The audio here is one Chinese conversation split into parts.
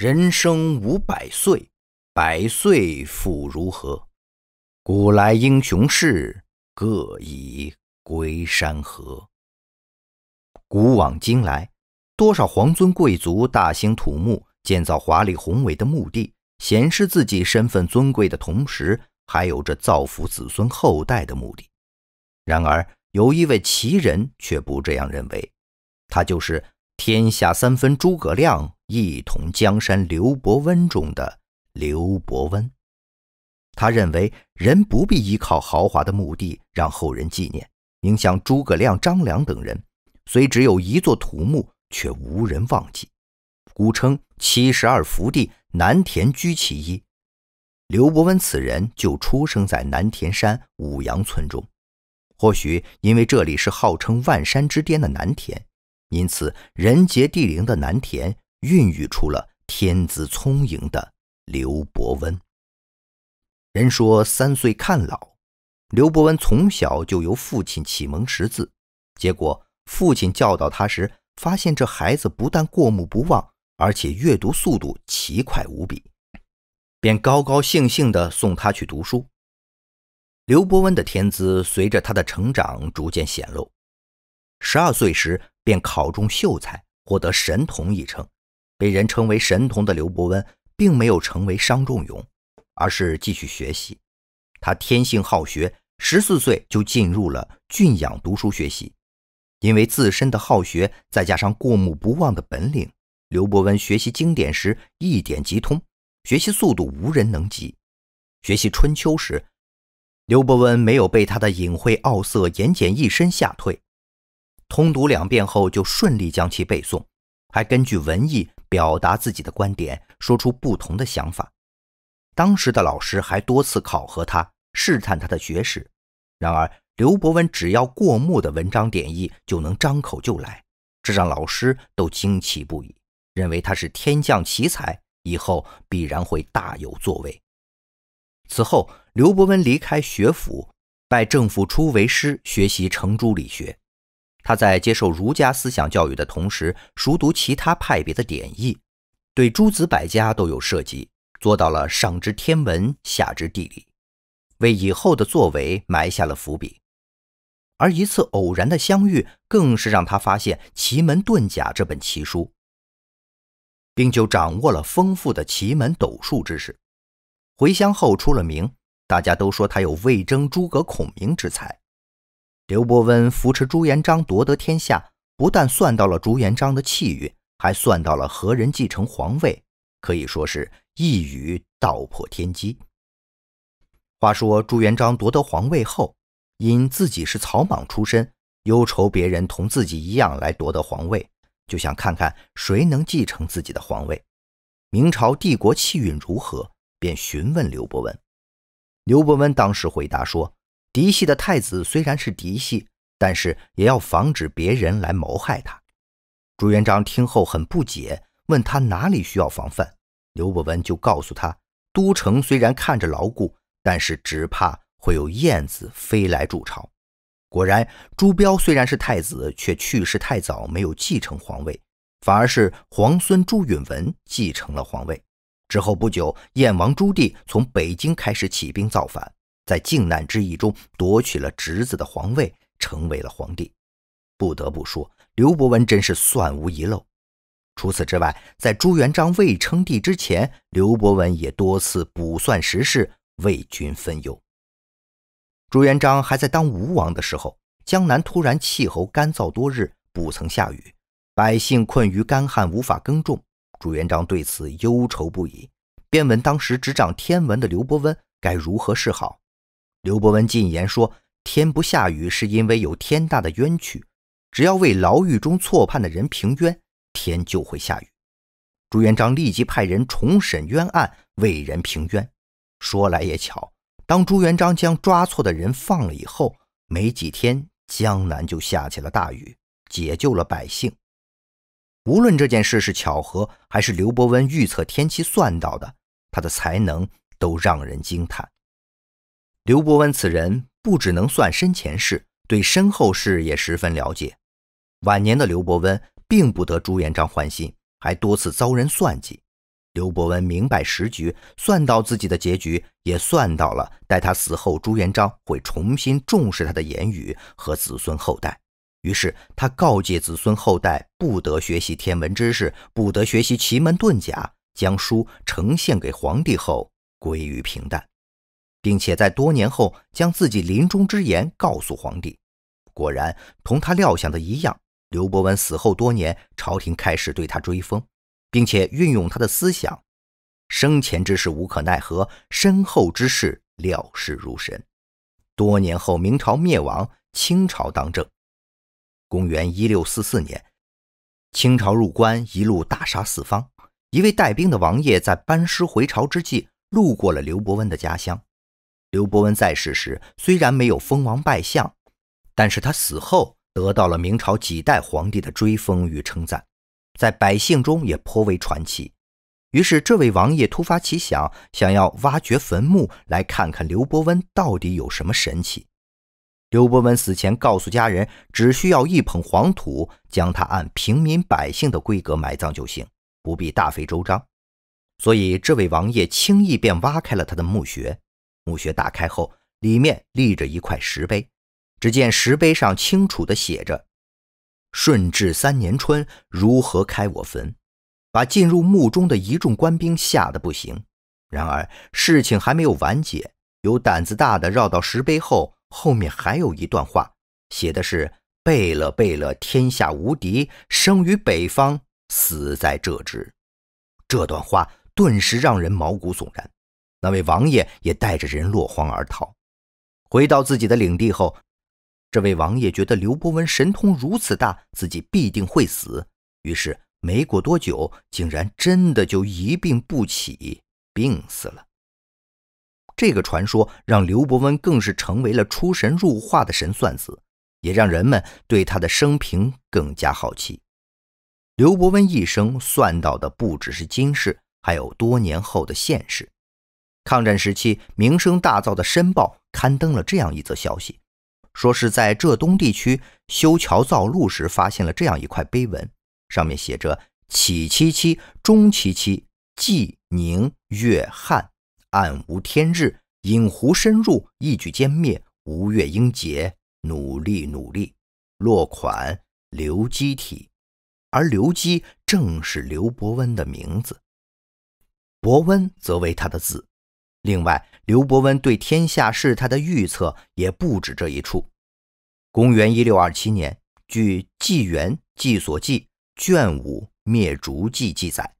人生无百岁，百岁复如何？古来英雄事，各已归山河。古往今来，多少皇尊贵族大兴土木，建造华丽宏伟的墓地，显示自己身份尊贵的同时，还有着造福子孙后代的目的。然而，有一位奇人却不这样认为，他就是。天下三分，诸葛亮一统江山，刘伯温中的刘伯温，他认为人不必依靠豪华的墓地让后人纪念，影响诸葛亮、张良等人，虽只有一座土墓，却无人忘记。古称七十二福地，南田居其一。刘伯温此人就出生在南田山五羊村中，或许因为这里是号称万山之巅的南田。因此，人杰地灵的南田孕育出了天资聪颖的刘伯温。人说三岁看老，刘伯温从小就由父亲启蒙识字，结果父亲教导他时，发现这孩子不但过目不忘，而且阅读速度奇快无比，便高高兴兴地送他去读书。刘伯温的天资随着他的成长逐渐显露。十二岁时便考中秀才，获得神童一称。被人称为神童的刘伯温，并没有成为商仲永，而是继续学习。他天性好学，十四岁就进入了郡养读书学习。因为自身的好学，再加上过目不忘的本领，刘伯温学习经典时一点即通，学习速度无人能及。学习《春秋》时，刘伯温没有被他的隐晦奥色、言简意深吓退。通读两遍后，就顺利将其背诵，还根据文意表达自己的观点，说出不同的想法。当时的老师还多次考核他，试探他的学识。然而，刘伯温只要过目的文章点意，就能张口就来，这让老师都惊奇不已，认为他是天降奇才，以后必然会大有作为。此后，刘伯温离开学府，拜政府初为师，学习程朱理学。他在接受儒家思想教育的同时，熟读其他派别的典义，对诸子百家都有涉及，做到了上知天文，下知地理，为以后的作为埋下了伏笔。而一次偶然的相遇，更是让他发现《奇门遁甲》这本奇书，并就掌握了丰富的奇门斗数知识。回乡后出了名，大家都说他有魏征、诸葛孔明之才。刘伯温扶持朱元璋夺得天下，不但算到了朱元璋的气运，还算到了何人继承皇位，可以说是一语道破天机。话说朱元璋夺得皇位后，因自己是草莽出身，忧愁别人同自己一样来夺得皇位，就想看看谁能继承自己的皇位。明朝帝国气运如何？便询问刘伯温。刘伯温当时回答说。嫡系的太子虽然是嫡系，但是也要防止别人来谋害他。朱元璋听后很不解，问他哪里需要防范，刘伯温就告诉他：都城虽然看着牢固，但是只怕会有燕子飞来筑巢。果然，朱标虽然是太子，却去世太早，没有继承皇位，反而是皇孙朱允文继承了皇位。之后不久，燕王朱棣从北京开始起兵造反。在靖难之役中夺取了侄子的皇位，成为了皇帝。不得不说，刘伯温真是算无遗漏。除此之外，在朱元璋未称帝之前，刘伯温也多次卜算时事，为君分忧。朱元璋还在当吴王的时候，江南突然气候干燥多日，不曾下雨，百姓困于干旱，无法耕种。朱元璋对此忧愁不已，便问当时执掌天文的刘伯温该如何是好。刘伯温进言说：“天不下雨是因为有天大的冤屈，只要为牢狱中错判的人平冤，天就会下雨。”朱元璋立即派人重审冤案，为人平冤。说来也巧，当朱元璋将抓错的人放了以后，没几天，江南就下起了大雨，解救了百姓。无论这件事是巧合，还是刘伯温预测天气算到的，他的才能都让人惊叹。刘伯温此人不只能算身前事，对身后事也十分了解。晚年的刘伯温并不得朱元璋欢心，还多次遭人算计。刘伯温明白时局，算到自己的结局，也算到了待他死后，朱元璋会重新重视他的言语和子孙后代。于是他告诫子孙后代不得学习天文知识，不得学习奇门遁甲，将书呈献给皇帝后归于平淡。并且在多年后将自己临终之言告诉皇帝，果然同他料想的一样，刘伯温死后多年，朝廷开始对他追封，并且运用他的思想。生前之事无可奈何，身后之事料事如神。多年后，明朝灭亡，清朝当政。公元一六四四年，清朝入关，一路大杀四方。一位带兵的王爷在班师回朝之际，路过了刘伯温的家乡。刘伯温在世时虽然没有封王拜相，但是他死后得到了明朝几代皇帝的追封与称赞，在百姓中也颇为传奇。于是这位王爷突发奇想，想要挖掘坟墓来看看刘伯温到底有什么神奇。刘伯温死前告诉家人，只需要一捧黄土，将他按平民百姓的规格埋葬就行，不必大费周章。所以这位王爷轻易便挖开了他的墓穴。墓穴打开后，里面立着一块石碑，只见石碑上清楚地写着：“顺治三年春，如何开我坟？”把进入墓中的一众官兵吓得不行。然而事情还没有完结，有胆子大的绕到石碑后，后面还有一段话，写的是：“贝勒贝勒，天下无敌，生于北方，死在这址。”这段话顿时让人毛骨悚然。那位王爷也带着人落荒而逃。回到自己的领地后，这位王爷觉得刘伯温神通如此大，自己必定会死。于是，没过多久，竟然真的就一病不起，病死了。这个传说让刘伯温更是成为了出神入化的神算子，也让人们对他的生平更加好奇。刘伯温一生算到的不只是今世，还有多年后的现世。抗战时期，名声大噪的《申报》刊登了这样一则消息，说是在浙东地区修桥造路时发现了这样一块碑文，上面写着：“起七七，终七七，纪宁越汉，暗无天日，引湖深入，一举歼灭吴越英杰，努力努力。”落款刘基体，而刘基正是刘伯温的名字，伯温则为他的字。另外，刘伯温对天下事态的预测也不止这一处。公元一六二七年，据《纪元纪所记卷五灭竹记》记载，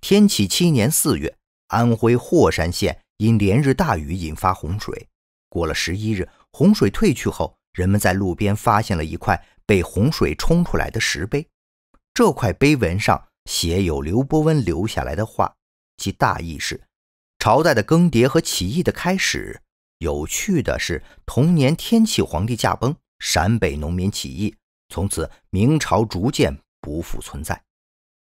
天启七年四月，安徽霍山县因连日大雨引发洪水。过了十一日，洪水退去后，人们在路边发现了一块被洪水冲出来的石碑。这块碑文上写有刘伯温留下来的话，其大意是。朝代的更迭和起义的开始。有趣的是，同年天启皇帝驾崩，陕北农民起义，从此明朝逐渐不复存在。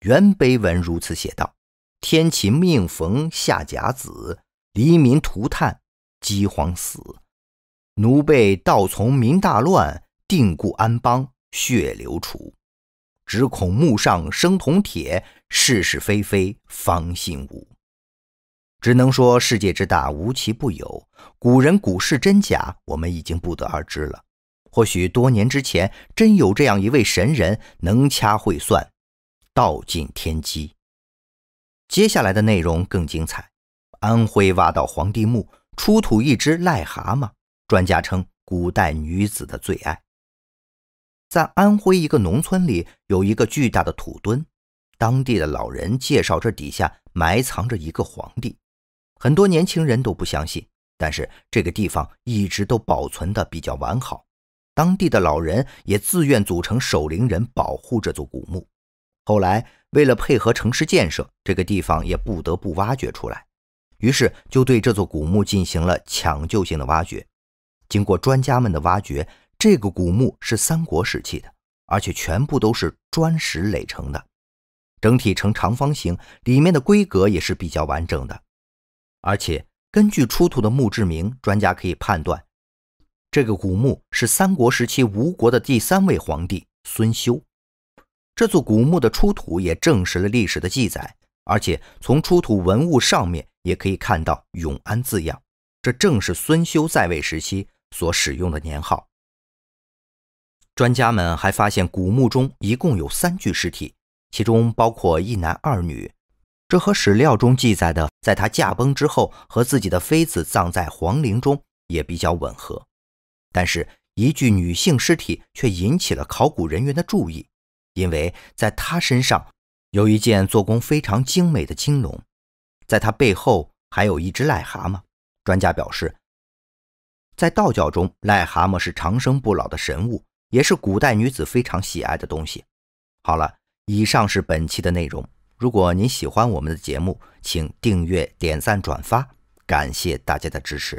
原碑文如此写道：“天启命逢下甲子，黎民涂炭，饥荒死；奴被盗从，民大乱，定故安邦，血流楚。只恐墓上生铜铁，是是非非方信无。只能说世界之大，无奇不有。古人古事真假，我们已经不得而知了。或许多年之前，真有这样一位神人，能掐会算，道尽天机。接下来的内容更精彩。安徽挖到皇帝墓，出土一只癞蛤蟆，专家称古代女子的最爱。在安徽一个农村里，有一个巨大的土墩，当地的老人介绍，这底下埋藏着一个皇帝。很多年轻人都不相信，但是这个地方一直都保存的比较完好，当地的老人也自愿组成守陵人保护这座古墓。后来为了配合城市建设，这个地方也不得不挖掘出来，于是就对这座古墓进行了抢救性的挖掘。经过专家们的挖掘，这个古墓是三国时期的，而且全部都是砖石垒成的，整体呈长方形，里面的规格也是比较完整的。而且，根据出土的墓志铭，专家可以判断，这个古墓是三国时期吴国的第三位皇帝孙休。这座古墓的出土也证实了历史的记载，而且从出土文物上面也可以看到“永安”字样，这正是孙休在位时期所使用的年号。专家们还发现，古墓中一共有三具尸体，其中包括一男二女。这和史料中记载的，在他驾崩之后和自己的妃子葬在皇陵中也比较吻合，但是一具女性尸体却引起了考古人员的注意，因为在他身上有一件做工非常精美的金龙，在他背后还有一只癞蛤蟆。专家表示，在道教中，癞蛤蟆是长生不老的神物，也是古代女子非常喜爱的东西。好了，以上是本期的内容。如果您喜欢我们的节目，请订阅、点赞、转发，感谢大家的支持。